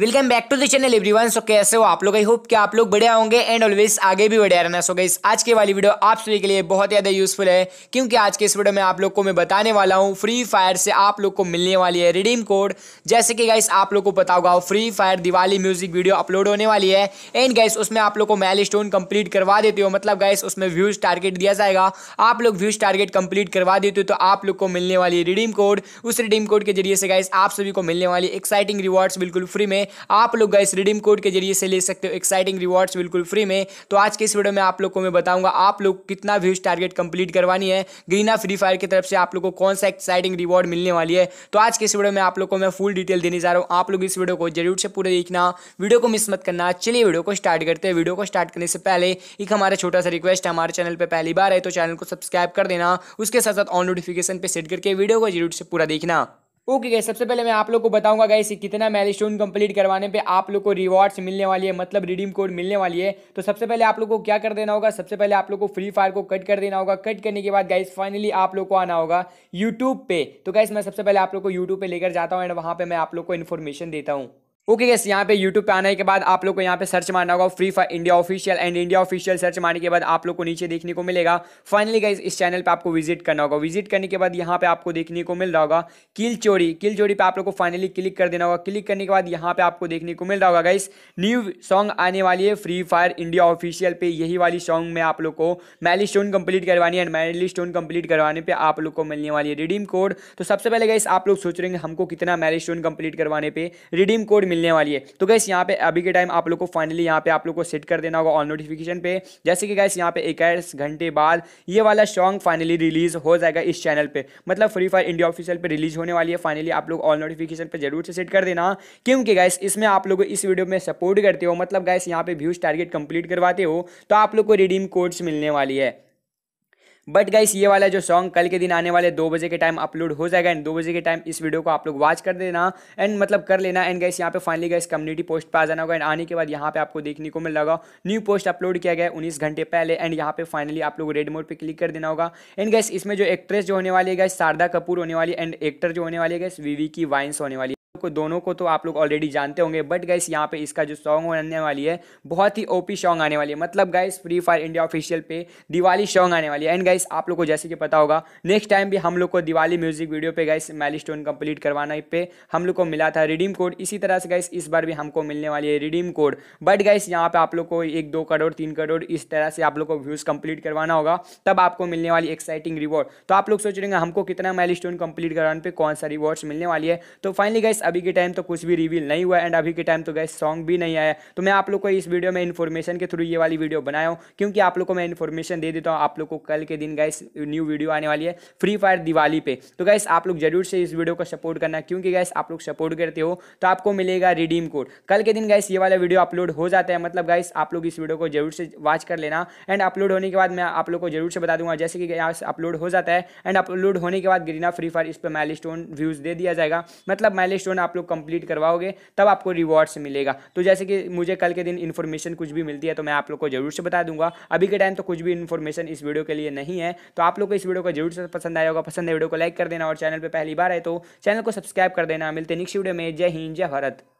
welcome back to the channel everyone so कैसे हो आप लोग आई होप कि आप लोग बढ़िया होंगे एंड ऑलवेज आगे भी बढ़िया रहना सो गाइस आज के वाली वीडियो आप सभी के लिए बहुत ज़्यादा यूजफुल है क्योंकि आज के इस वीडियो में आप लोग को मैं बताने वाला हूँ फ्री फायर से आप लोग को मिलने वाली है रिडीम कोड जैसे कि गाइस आप लोग को पता होगा Free Fire Diwali music video upload होने वाली है एंड गाइस उसमें आप लोग को माइल स्टोन कंप्लीट करवा देते हो मतलब गाइस उसमें व्यूज टारगेट दिया जाएगा आप लोग व्यूज टारगेट कंप्लीट करवा देते हो तो आप लोग को मिलने वाली रिडीम कोड उस रिडीम कोड के जरिए से गाइस आप सभी को मिलने वाली एक्साइटिंग रिवॉर्ड्स बिल्कुल फ्री में में आप लोग गैस रिडीम कोड के जरिए से ले सकते हो एक्साइटिंग रिवॉर्ड्स बिल्कुल फ्री में तो आज के इस वीडियो में आप लोग को मैं बताऊंगा आप लोग कितना व्यूज टारगेट कंप्लीट करवानी है ग्रीना फ्री फायर की तरफ से आप लोग को कौन सा एक्साइटिंग रिवॉर्ड मिलने वाली है तो आज के इस वीडियो में आप लोग को मैं फुल डिटेल देने जा रहा हूँ आप लोग इस वीडियो को जरूर से पूरा देखना वीडियो को मिस मत करना चलिए वीडियो को स्टार्ट करते हैं वीडियो को स्टार्ट करने से पहले एक हमारा छोटा सा रिक्वेस्ट है हमारे चैनल पर पहली बार है तो चैनल को सब्सक्राइब कर देना उसके साथ साथ ऑन नोटिफिकेशन पर सेट करके वीडियो को जरूर से पूरा देखना ओके गए सबसे पहले मैं आप लोग को बताऊंगा गए कितना स्टोन कम्प्लीट करवाने पे आप लोग को रिवॉर्ड्स मिलने वाली है मतलब रिडीम कोड मिलने वाली है तो सबसे पहले आप लोग को क्या कर देना होगा सबसे पहले आप लोग को फ्री फायर को कट कर देना होगा कट करने के बाद गाइस फाइनली आप लोग को आना होगा यूट्यूब पे तो गाइस मैं सबसे पहले आप लोग को यूट्यूब पर लेकर जाता हूँ एंड वहाँ पर मैं आप लोग को इन्फॉर्मेशन देता हूँ ओके गैस यहाँ पे यूट्यूब पे आने के बाद आप लोग को यहाँ पे सर्च मारना होगा Free Fire India official and India official search मारने के बाद आप लोग को नीचे देखने को मिलेगा फाइनली गैस इस चैनल पे आपको विजिट करना होगा विजिट करने के बाद यहाँ पे आपको देखने को मिल रहा होगा किल चोरी किल चोरी पे आप लोग को फाइनली क्लिक कर देना होगा क्लिक करने के बाद यहाँ पे आपको देखने को मिल रहा होगा गाइस न्यू सॉन्ग आने वाली है फ्री फायर इंडिया ऑफिशियल पे यही वाली सॉन्ग में आप लोग को मैली स्टोन कंप्लीट करवानी है एंड मैली स्टोन कंप्लीट करवाने पर आप लोग को मिलने वाली है रिडीम कोड तो सबसे पहले गाइस आप लोग सोच रहे हैं हमको कितना मैली स्टोन कंप्लीट करवाने पर रिडीम कोड मिलने वाली है तो गैस यहाँ पे अभी के टाइम आप लोग को फाइनली यहाँ पे आप लोग को सेट कर देना होगा ऑन नोटिफिकेशन पे जैसे कि गैस यहाँ पे इक्कीस घंटे बाद ये वाला सॉन्ग फाइनली रिलीज हो जाएगा इस चैनल पर मतलब फ्री फायर इंडिया ऑफिशियल पर रिलीज होने वाली है फाइनली आप लोग ऑल नोटिफिकेशन पर जरूर से सेट कर देना क्योंकि गैस इसमें आप लोग इस वीडियो में सपोर्ट करते हो मतलब गैस यहाँ पे व्यूज टारगेट कंप्लीट करवाते हो तो आप लोग को रिडीम कोड्स मिलने वाली है बट गाइस ये वाला जो सॉन्ग कल के दिन आने वाले दो बजे के टाइम अपलोड हो जाएगा एंड दो बजे के टाइम इस वीडियो को आप लोग वॉच कर देना एंड मतलब कर लेना एंड गाइस यहाँ पे फाइनली गाइस कम्युनिटी पोस्ट पर आ जाना होगा एंड आने के बाद यहाँ पे आपको देखने को मिल लगा न्यू पोस्ट अपलोड किया गया उन्नीस घंटे पहले एंड यहाँ पे फाइनली आप लोग रेड मोड पर क्लिक कर देना होगा एंड गाइस इसमें जो एक्ट्रेस जो होने वाली है गाइस शारदा कपूर होने वाली एंड एक्टर जो होने वाली है गाइस वीवी की वाइन्स होने वाली को दोनों को तो आप लोग ऑलरेडी जानते होंगे बट गाइस यहाँ पे इसका जो सॉन्ग आने वाली है बहुत ही ओपी सॉन्ग आने वाली है मतलब guys Free Fire India official पे दिवाली सॉन्ग आने वाली है एंड गाइस आप लोग को जैसे कि पता होगा नेक्स्ट टाइम भी हम लोग को दिवाली म्यूजिक वीडियो पे गाइस मैली स्टोन कंप्लीट करवाना पे हम लोग को मिला था रिडीम कोड इसी तरह से गाइस इस बार भी हमको मिलने वाली है रिडीम कोड बट गाइस यहाँ पे आप लोग को एक दो करोड़ तीन करोड़ इस तरह से आप लोग को व्यूज़ कंप्लीट करवाना होगा तब आपको मिलने वाली एक्साइटिंग रिवॉर्ड तो आप लोग सोच रहे हमको कितना मैली स्टोन कंप्लीट करवाने पर कौन सा रिवॉर्ड्स मिलने वाली है तो फाइनली गाइस अभी के टाइम तो कुछ भी रिवील नहीं हुआ एंड अभी के टाइम तो गए सॉन्ग भी नहीं आया तो मैं आप लोग को इस वीडियो में इन्फॉर्मेशन के थ्रू ये वाली वीडियो बनाया हूँ क्योंकि आप लोग को मैं इन्फॉर्मेशन दे देता हूँ आप लोग को कल के दिन गैस न्यू वीडियो आने वाली है फ्री फायर दिवाली पे तो गैस आप लोग जरूर से इस वीडियो को सपोर्ट करना क्योंकि गैस आप लोग सपोर्ट करते हो तो आपको मिलेगा रिडीम कोड कल के दिन गैस ये वाला वीडियो अपलोड हो जाता है मतलब गैस आप लोग इस वीडियो को जरूर से वॉच कर लेना एंड अपलोड होने के बाद मैं आप लोग को जरूर से बता दूंगा जैसे कि यहाँ अपलोड हो जाता है एंड अपलोड होने के बाद गिरीना फ्री फायर इस पर माइल स्टोन व्यूज़ दे दिया जाएगा मतलब माइल स्टोन आप लोग कंप्लीट करवाओगे तब आपको रिवॉर्ड्स मिलेगा तो जैसे कि मुझे कल के दिन इन्फॉर्मेशन कुछ भी मिलती है तो मैं आप लोग को जरूर से बता दूंगा अभी के टाइम तो कुछ भी इन्फॉर्मेशन इस वीडियो के लिए नहीं है तो आप लोग को इस वीडियो को जरूर से पसंद आया होगा पसंद है वीडियो को लाइक कर देना और चैनल पर पहली बार है तो चैनल को सब्सक्राइब कर देना मिलते नेक्स्ट वीडियो में जय हिंद जय भारत